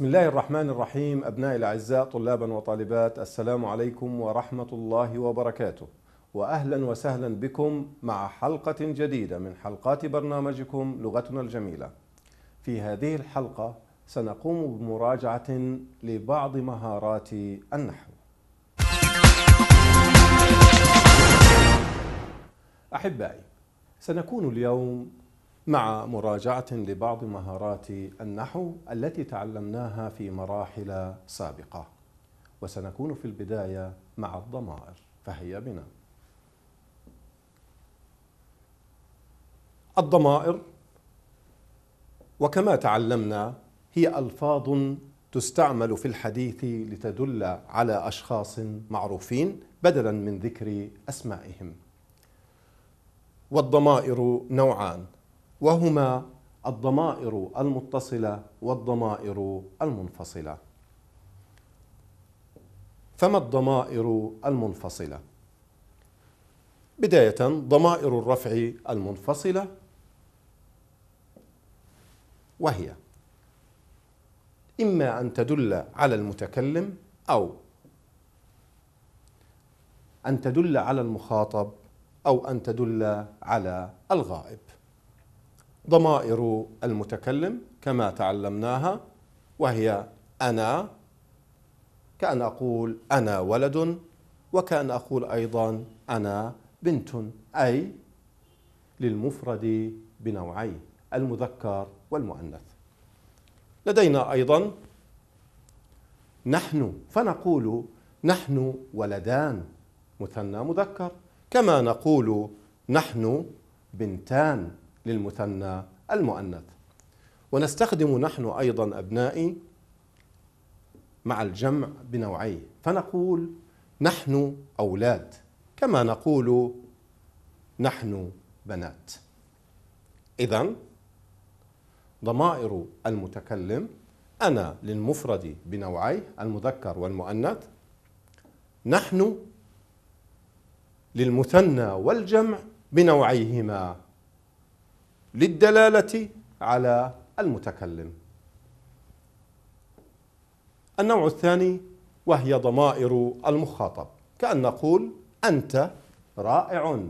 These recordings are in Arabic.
بسم الله الرحمن الرحيم أبنائي الأعزاء طلابا وطالبات السلام عليكم ورحمة الله وبركاته وأهلا وسهلا بكم مع حلقة جديدة من حلقات برنامجكم لغتنا الجميلة في هذه الحلقة سنقوم بمراجعة لبعض مهارات النحو أحبائي سنكون اليوم مع مراجعة لبعض مهارات النحو التي تعلمناها في مراحل سابقة وسنكون في البداية مع الضمائر فهيا بنا الضمائر وكما تعلمنا هي ألفاظ تستعمل في الحديث لتدل على أشخاص معروفين بدلا من ذكر أسمائهم والضمائر نوعان وهما الضمائر المتصله والضمائر المنفصله فما الضمائر المنفصله بدايه ضمائر الرفع المنفصله وهي اما ان تدل على المتكلم او ان تدل على المخاطب او ان تدل على الغائب ضمائر المتكلم كما تعلمناها وهي أنا كأن أقول أنا ولد وكأن أقول أيضا أنا بنت أي للمفرد بنوعي المذكر والمؤنث لدينا أيضا نحن فنقول نحن ولدان مثنى مذكر كما نقول نحن بنتان للمثنى المؤنث ونستخدم نحن أيضا أبنائي مع الجمع بنوعيه فنقول نحن أولاد كما نقول نحن بنات إذا ضمائر المتكلم أنا للمفرد بنوعيه المذكر والمؤنث نحن للمثنى والجمع بنوعيهما للدلالة على المتكلم النوع الثاني وهي ضمائر المخاطب كأن نقول أنت رائع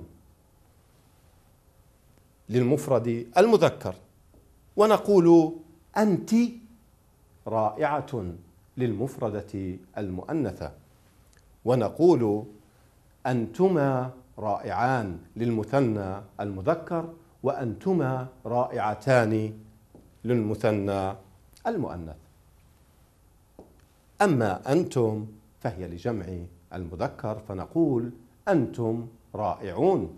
للمفرد المذكر ونقول أنت رائعة للمفردة المؤنثة ونقول أنتما رائعان للمثنى المذكر وأنتما رائعتان للمثنى المؤنث أما أنتم فهي لجمع المذكر فنقول أنتم رائعون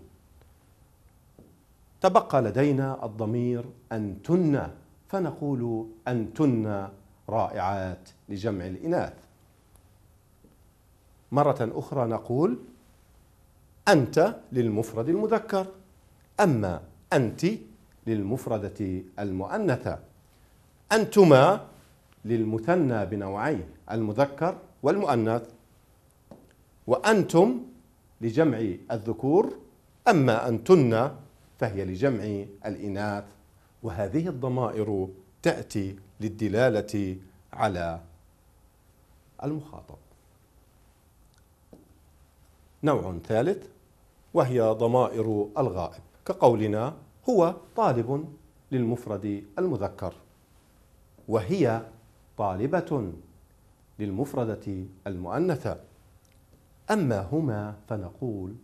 تبقى لدينا الضمير أنتن فنقول أنتن رائعات لجمع الإناث مرة أخرى نقول أنت للمفرد المذكر أما أنت للمفردة المؤنثة أنتما للمثنى بنوعين المذكر والمؤنث وأنتم لجمع الذكور أما أنتن فهي لجمع الإناث وهذه الضمائر تأتي للدلالة على المخاطب نوع ثالث وهي ضمائر الغائب كقولنا هو طالب للمفرد المذكر وهي طالبة للمفردة المؤنثة أما هما فنقول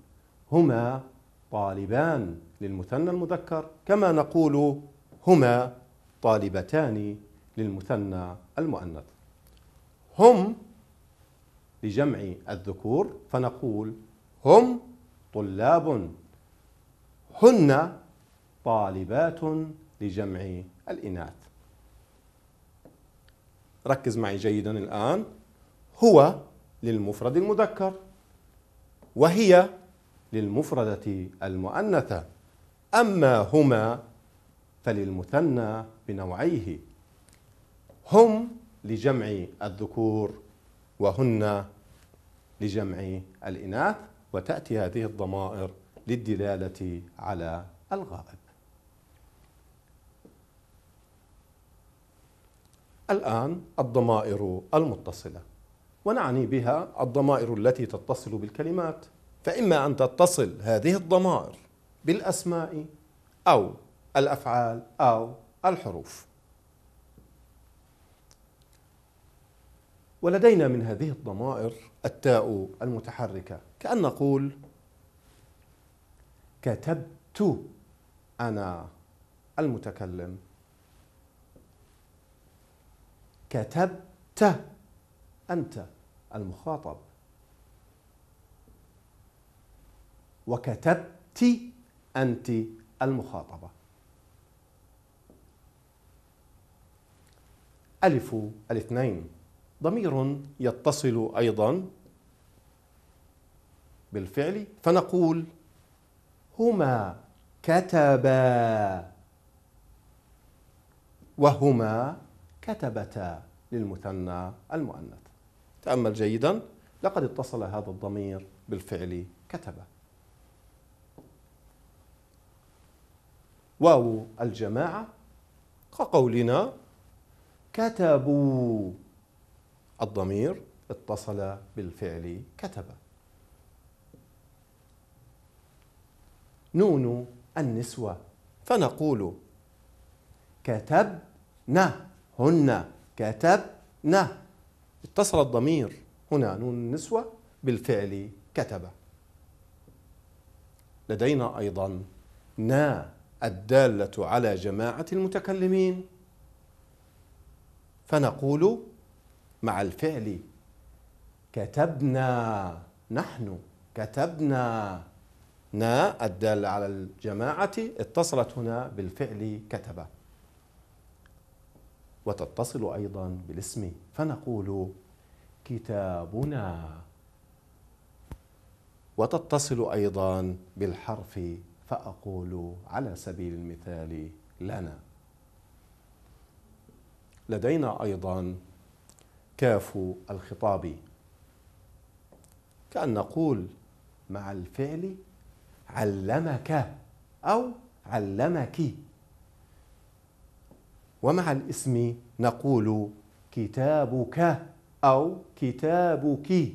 هما طالبان للمثنى المذكر كما نقول هما طالبتان للمثنى المؤنث هم لجمع الذكور فنقول هم طلاب هن طالبات لجمع الإناث ركز معي جيدا الآن هو للمفرد المذكر وهي للمفردة المؤنثة أما هما فللمثنى بنوعيه هم لجمع الذكور وهن لجمع الإناث وتأتي هذه الضمائر للدلالة على الغائب الآن الضمائر المتصلة ونعني بها الضمائر التي تتصل بالكلمات فإما أن تتصل هذه الضمائر بالأسماء أو الأفعال أو الحروف ولدينا من هذه الضمائر التاء المتحركة كأن نقول كتبت أنا المتكلم كتبت أنت المخاطب وكتبت أنت المخاطبة ألف الاثنين ضمير يتصل أيضا بالفعل فنقول هما كتبا وهما كتبتا للمثنى المؤنث تأمل جيدا لقد اتصل هذا الضمير بالفعل كتب واو الجماعة كقولنا كتبوا الضمير اتصل بالفعل كتب نون النسوة فنقول كتبنا هن كتبنا اتصل الضمير هنا نون النسوة بالفعل كتب لدينا أيضا نا الدالة على جماعة المتكلمين فنقول مع الفعل كتبنا نحن كتبنا نا الدالة على الجماعة اتصلت هنا بالفعل كتب وتتصل ايضا بالاسم فنقول كتابنا وتتصل ايضا بالحرف فاقول على سبيل المثال لنا لدينا ايضا كاف الخطاب كان نقول مع الفعل علمك او علمك ومع الاسم نقول كتابك أو كتابك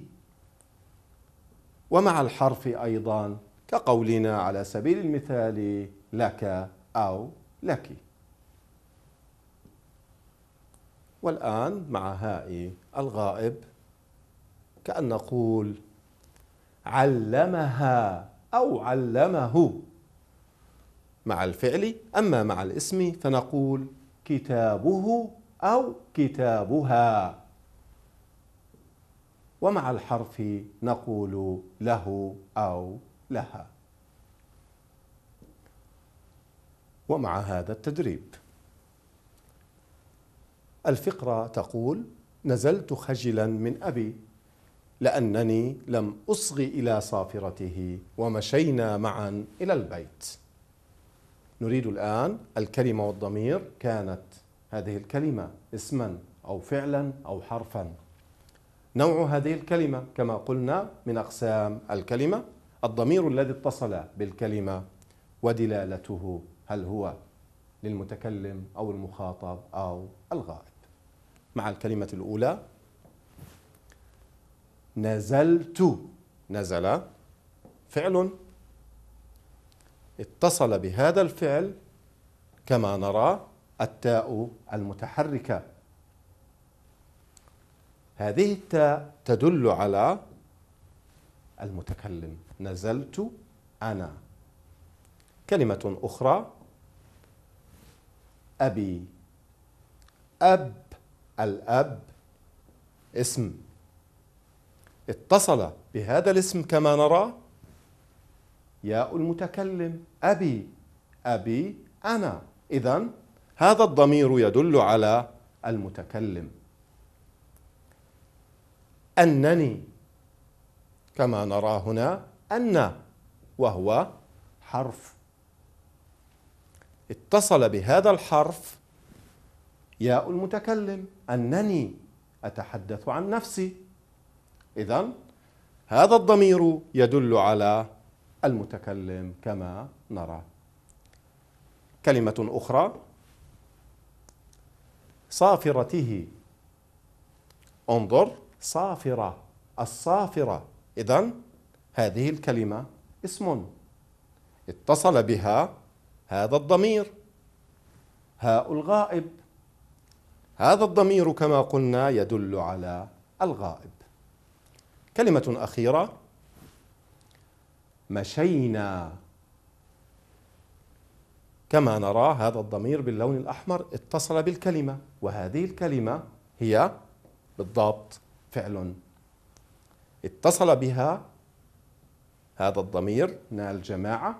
ومع الحرف أيضا كقولنا على سبيل المثال لك أو لك والآن مع هاء الغائب كأن نقول علمها أو علمه مع الفعل أما مع الاسم فنقول كتابه أو كتابها ومع الحرف نقول له أو لها ومع هذا التدريب الفقرة تقول نزلت خجلا من أبي لأنني لم أصغ إلى صافرته ومشينا معا إلى البيت نريد الآن الكلمة والضمير كانت هذه الكلمة اسما أو فعلا أو حرفا نوع هذه الكلمة كما قلنا من أقسام الكلمة الضمير الذي اتصل بالكلمة ودلالته هل هو للمتكلم أو المخاطب أو الغائب مع الكلمة الأولى نزلت نزل فعل اتصل بهذا الفعل كما نرى التاء المتحركة هذه التاء تدل على المتكلم نزلت أنا كلمة أخرى أبي أب الأب اسم اتصل بهذا الاسم كما نرى ياء المتكلم أبي أبي أنا إذا هذا الضمير يدل على المتكلم أنني كما نرى هنا أن وهو حرف اتصل بهذا الحرف ياء المتكلم أنني أتحدث عن نفسي إذا هذا الضمير يدل على المتكلم كما نرى كلمة أخرى صافرته انظر صافرة الصافرة إذا هذه الكلمة اسم اتصل بها هذا الضمير هاء الغائب هذا الضمير كما قلنا يدل على الغائب كلمة أخيرة مشينا كما نرى هذا الضمير باللون الأحمر اتصل بالكلمة وهذه الكلمة هي بالضبط فعل اتصل بها هذا الضمير نال جماعة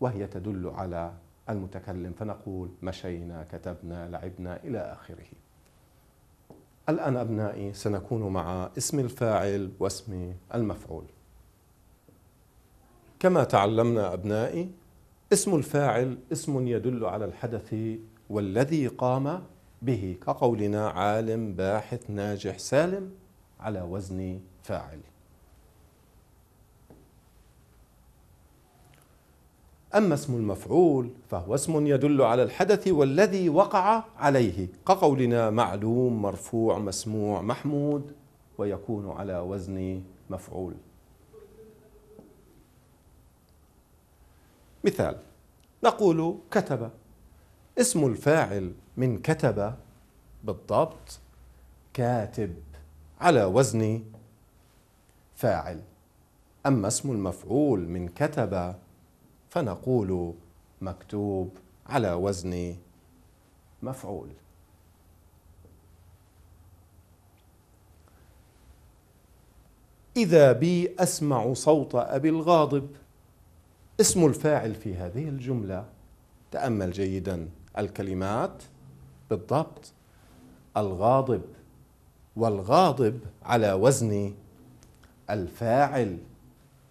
وهي تدل على المتكلم فنقول مشينا كتبنا لعبنا إلى آخره الآن أبنائي سنكون مع اسم الفاعل واسم المفعول كما تعلمنا أبنائي اسم الفاعل اسم يدل على الحدث والذي قام به كقولنا عالم باحث ناجح سالم على وزن فاعل أما اسم المفعول فهو اسم يدل على الحدث والذي وقع عليه كقولنا معلوم مرفوع مسموع محمود ويكون على وزن مفعول مثال نقول كتب اسم الفاعل من كتب بالضبط كاتب على وزن فاعل اما اسم المفعول من كتب فنقول مكتوب على وزن مفعول اذا بي اسمع صوت ابي الغاضب اسم الفاعل في هذه الجملة تأمل جيدا الكلمات بالضبط الغاضب والغاضب على وزن الفاعل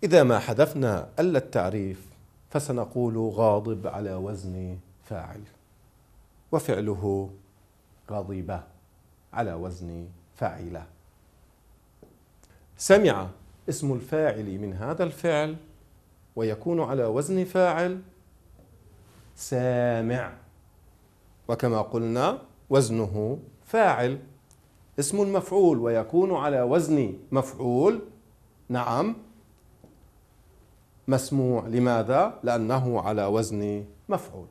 إذا ما حذفنا ألا التعريف فسنقول غاضب على وزن فاعل وفعله غضب على وزن فاعله سمع اسم الفاعل من هذا الفعل ويكون على وزن فاعل سامع وكما قلنا وزنه فاعل اسم المفعول ويكون على وزن مفعول نعم مسموع لماذا؟ لأنه على وزن مفعول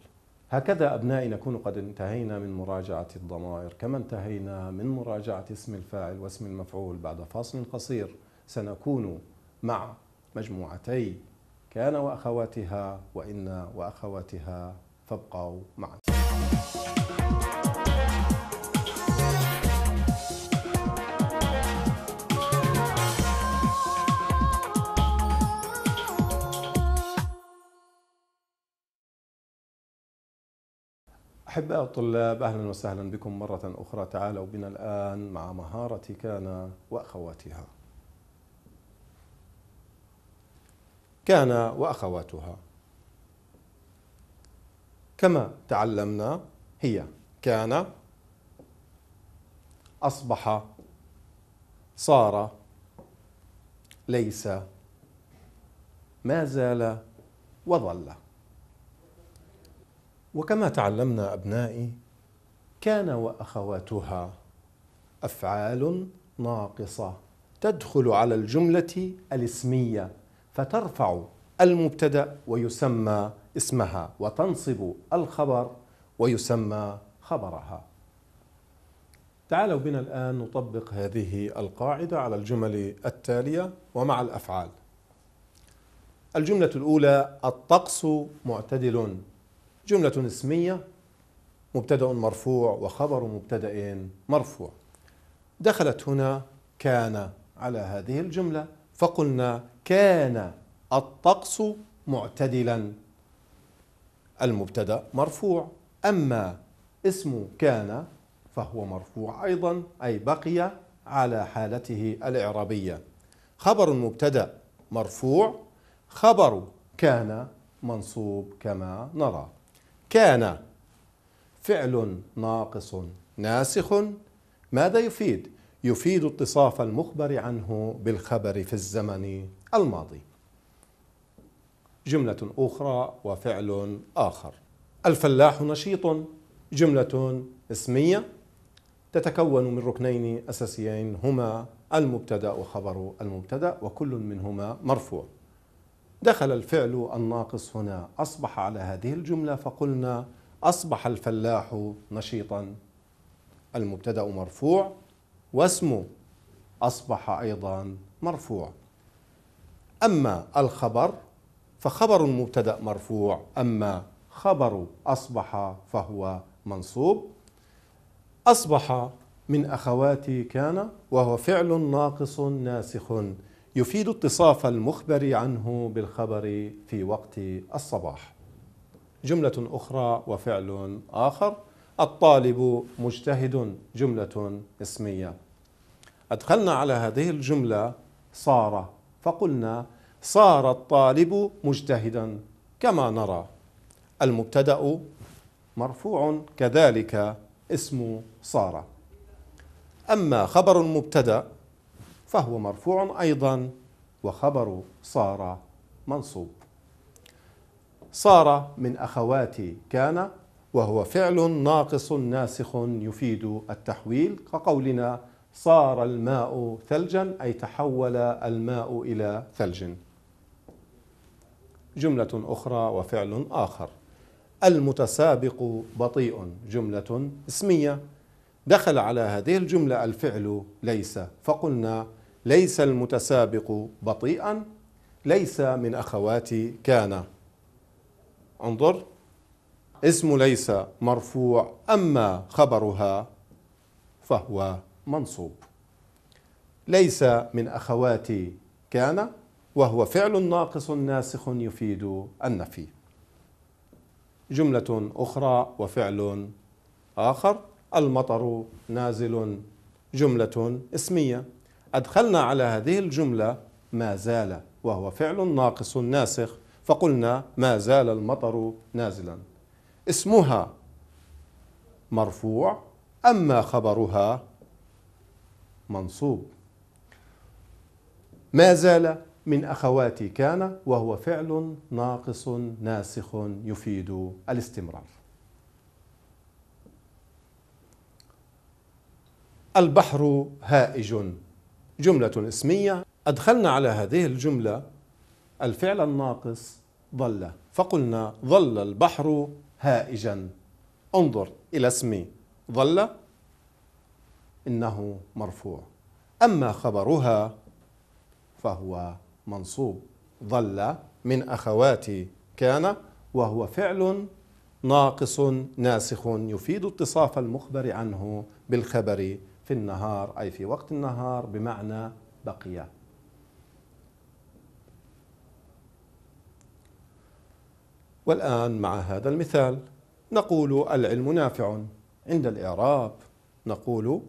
هكذا أبنائي نكون قد انتهينا من مراجعة الضمائر كما انتهينا من مراجعة اسم الفاعل واسم المفعول بعد فاصل قصير سنكون مع مجموعتي كان وأخواتها وإن وأخواتها فابقوا معنا أحباء الطلاب أهلا وسهلا بكم مرة أخرى تعالوا بنا الآن مع مهارة كان وأخواتها كان واخواتها كما تعلمنا هي كان اصبح صار ليس ما زال وظل وكما تعلمنا ابنائي كان واخواتها افعال ناقصه تدخل على الجمله الاسميه فترفع المبتدا ويسمى اسمها وتنصب الخبر ويسمى خبرها تعالوا بنا الان نطبق هذه القاعده على الجمل التاليه ومع الافعال الجمله الاولى الطقس معتدل جمله اسميه مبتدا مرفوع وخبر مبتدا مرفوع دخلت هنا كان على هذه الجمله فقلنا كان الطقس معتدلا المبتدا مرفوع اما اسم كان فهو مرفوع ايضا اي بقي على حالته الاعرابيه خبر المبتدا مرفوع خبر كان منصوب كما نرى كان فعل ناقص ناسخ ماذا يفيد يفيد اتصاف المخبر عنه بالخبر في الزمن الماضي جملة أخرى وفعل آخر الفلاح نشيط جملة اسمية تتكون من ركنين أساسيين هما المبتدأ وخبر المبتدأ وكل منهما مرفوع دخل الفعل الناقص هنا أصبح على هذه الجملة فقلنا أصبح الفلاح نشيطا المبتدأ مرفوع واسمه أصبح أيضا مرفوع أما الخبر فخبر مبتدأ مرفوع أما خبر أصبح فهو منصوب أصبح من أخواتي كان وهو فعل ناقص ناسخ يفيد اتصاف المخبر عنه بالخبر في وقت الصباح جملة أخرى وفعل آخر الطالب مجتهد جملة اسمية أدخلنا على هذه الجملة صار فقلنا صار الطالب مجتهدا كما نرى المبتدأ مرفوع كذلك اسم صار أما خبر المبتدأ فهو مرفوع أيضا وخبر صار منصوب صار من أخوات كان وهو فعل ناقص ناسخ يفيد التحويل كقولنا صار الماء ثلجا أي تحول الماء إلى ثلج جملة أخرى وفعل آخر المتسابق بطيء جملة اسمية دخل على هذه الجملة الفعل ليس فقلنا ليس المتسابق بطيئا ليس من أخوات كان انظر اسم ليس مرفوع أما خبرها فهو منصوب ليس من أخوات كان وهو فعل ناقص ناسخ يفيد النفي جملة أخرى وفعل آخر المطر نازل جملة اسمية أدخلنا على هذه الجملة ما زال وهو فعل ناقص ناسخ فقلنا ما زال المطر نازلا اسمها مرفوع أما خبرها منصوب ما زال من أخواتي كان وهو فعل ناقص ناسخ يفيد الاستمرار البحر هائج جملة اسمية أدخلنا على هذه الجملة الفعل الناقص ظل فقلنا ظل البحر هائجا انظر إلى اسم ظل إنه مرفوع أما خبرها فهو منصوب ظل من أخوات كان وهو فعل ناقص ناسخ يفيد اتصاف المخبر عنه بالخبر في النهار أي في وقت النهار بمعنى بقية والآن مع هذا المثال نقول العلم نافع عند الإعراب نقول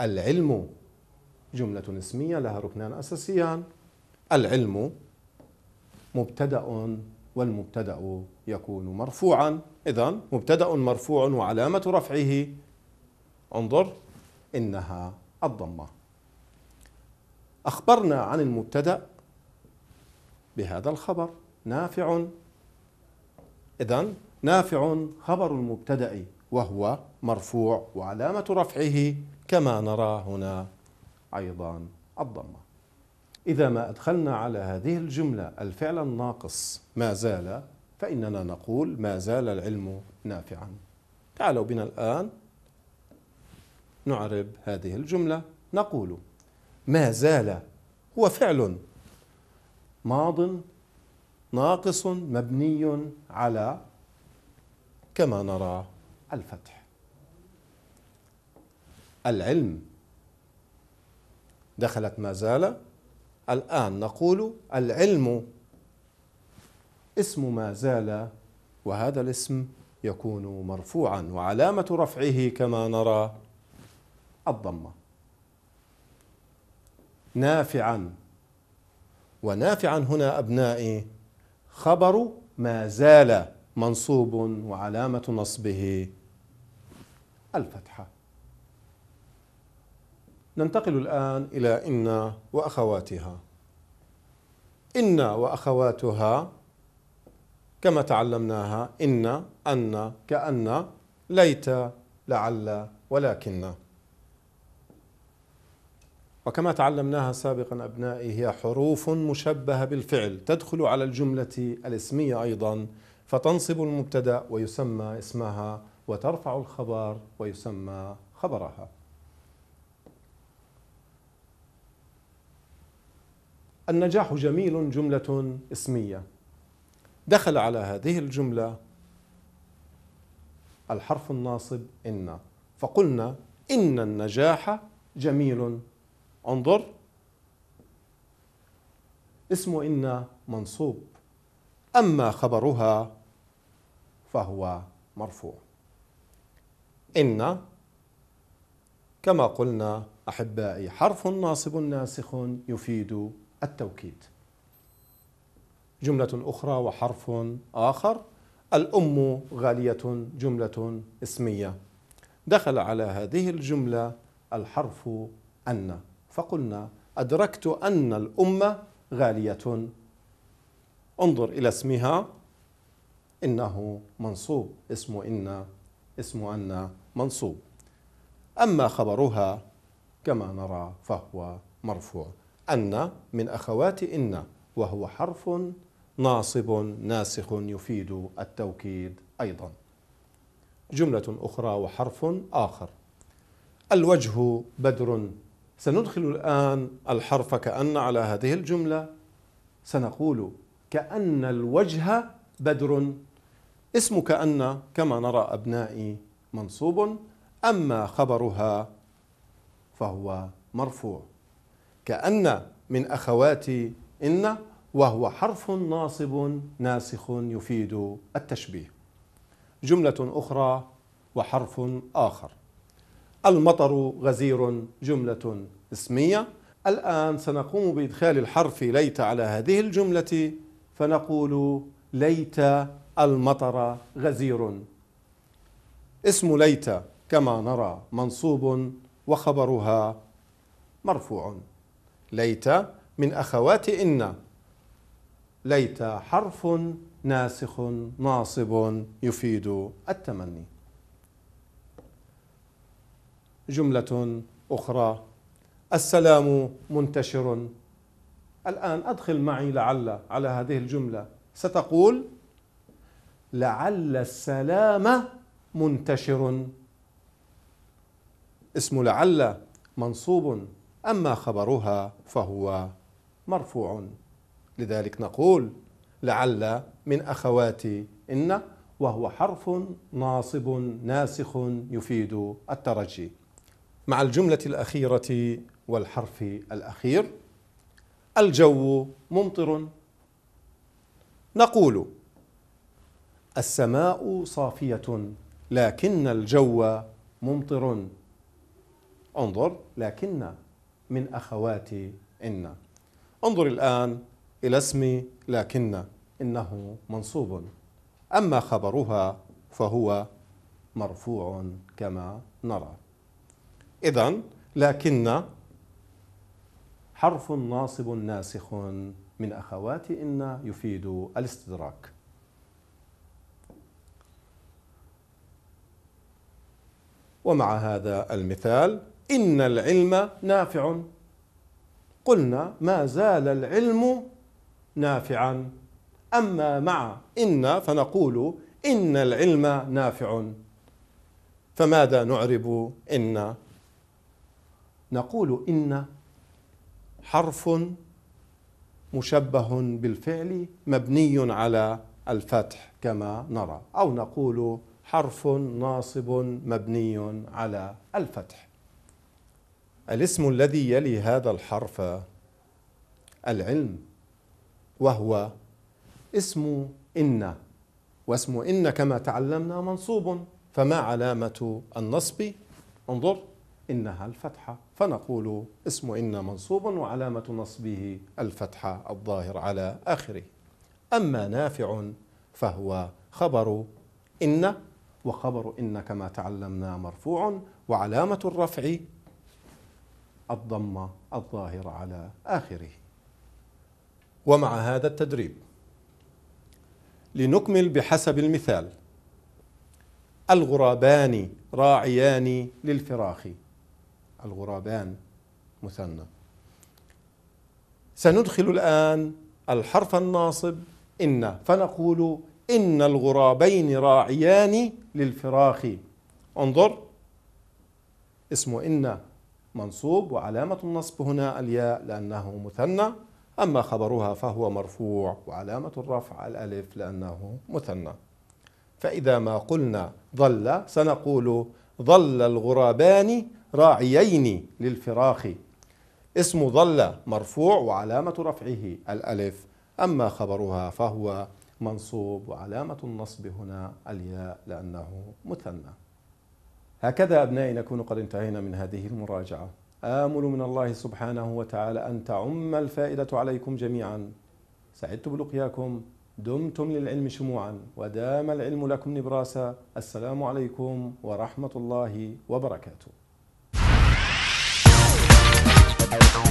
العلم جملة اسمية لها ركنان أساسيان العلم مبتدأ والمبتدأ يكون مرفوعا إذا مبتدأ مرفوع وعلامة رفعه انظر إنها الضمة أخبرنا عن المبتدأ بهذا الخبر نافع إذا نافع خبر المبتدأ وهو مرفوع وعلامة رفعه كما نرى هنا أيضا الضمة إذا ما أدخلنا على هذه الجملة الفعل الناقص ما زال فإننا نقول ما زال العلم نافعا تعالوا بنا الآن نعرب هذه الجملة نقول ما زال هو فعل ماض ناقص مبني على كما نرى الفتح العلم دخلت ما زال الآن نقول العلم اسم ما زال وهذا الاسم يكون مرفوعا وعلامة رفعه كما نرى الضمة نافعا ونافعا هنا أبنائي خبر ما زال منصوب وعلامة نصبه الفتحة ننتقل الآن إلى إن وأخواتها إن وأخواتها كما تعلمناها إن أن كأن ليت لعل ولكن وكما تعلمناها سابقا أبنائي هي حروف مشبهة بالفعل تدخل على الجملة الاسمية أيضا فتنصب المبتدأ ويسمى اسمها وترفع الخبر ويسمى خبرها النجاح جميل جملة اسمية دخل على هذه الجملة الحرف الناصب إن فقلنا إن النجاح جميل انظر اسم إن منصوب أما خبرها فهو مرفوع إن كما قلنا أحبائي حرف ناصب ناسخ يفيد التوكيد جملة أخرى وحرف آخر الأم غالية جملة اسمية دخل على هذه الجملة الحرف أن فقلنا أدركت أن الأمة غالية انظر إلى اسمها إنه منصوب اسم إن اسم أن منصوب أما خبرها كما نرى فهو مرفوع أن من أخوات إن وهو حرف ناصب ناسخ يفيد التوكيد أيضا جملة أخرى وحرف آخر الوجه بدر سندخل الآن الحرف كأن على هذه الجملة سنقول كأن الوجه بدر اسم كأن كما نرى أبنائي منصوب أما خبرها فهو مرفوع كأن من أخواتي إن وهو حرف ناصب ناسخ يفيد التشبيه جملة أخرى وحرف آخر المطر غزير جملة اسمية الآن سنقوم بإدخال الحرف ليت على هذه الجملة فنقول ليت المطر غزير اسم ليت كما نرى منصوب وخبرها مرفوع ليت من أخوات إن ليت حرف ناسخ ناصب يفيد التمني جملة أخرى السلام منتشر الآن أدخل معي لعل على هذه الجملة ستقول لعل السلام منتشر اسم لعل منصوب أما خبرها فهو مرفوع لذلك نقول لعل من أخوات إن وهو حرف ناصب ناسخ يفيد الترجي مع الجملة الأخيرة والحرف الأخير الجو ممطر نقول السماء صافية لكن الجو ممطر انظر لكن من أخوات إن انظر الآن إلى اسم لكن إنه منصوب أما خبرها فهو مرفوع كما نرى إذا لكن حرف ناصب ناسخ من أخوات إن يفيد الاستدراك ومع هذا المثال إن العلم نافع قلنا ما زال العلم نافعا أما مع إن فنقول إن العلم نافع فماذا نعرب إن نقول إن حرف مشبه بالفعل مبني على الفتح كما نرى أو نقول حرف ناصب مبني على الفتح الاسم الذي يلي هذا الحرف العلم وهو اسم إن واسم إن كما تعلمنا منصوب فما علامة النصب انظر إنها الفتحة فنقول اسم إن منصوب وعلامة نصبه الفتحة الظاهر على آخره أما نافع فهو خبر إن وخبر إن كما تعلمنا مرفوع وعلامة الرفع الضمة الظاهر على آخره ومع هذا التدريب لنكمل بحسب المثال الغرابان راعيان للفراخ الغرابان مثنى سندخل الآن الحرف الناصب إن فنقول إن الغرابين راعيان للفراخ انظر اسم إن منصوب وعلامة النصب هنا الياء لأنه مثنى أما خبرها فهو مرفوع وعلامة الرفع الألف لأنه مثنى فإذا ما قلنا ظل سنقول ظل الغرابان راعيين للفراخ اسم ظل مرفوع وعلامة رفعه الألف أما خبرها فهو منصوب وعلامة النصب هنا الياء لأنه مثنى هكذا أبنائي نكون قد انتهينا من هذه المراجعة آمل من الله سبحانه وتعالى أن تعم الفائدة عليكم جميعا سعدت بلقياكم دمتم للعلم شموعا ودام العلم لكم نبراسا السلام عليكم ورحمة الله وبركاته Thank you.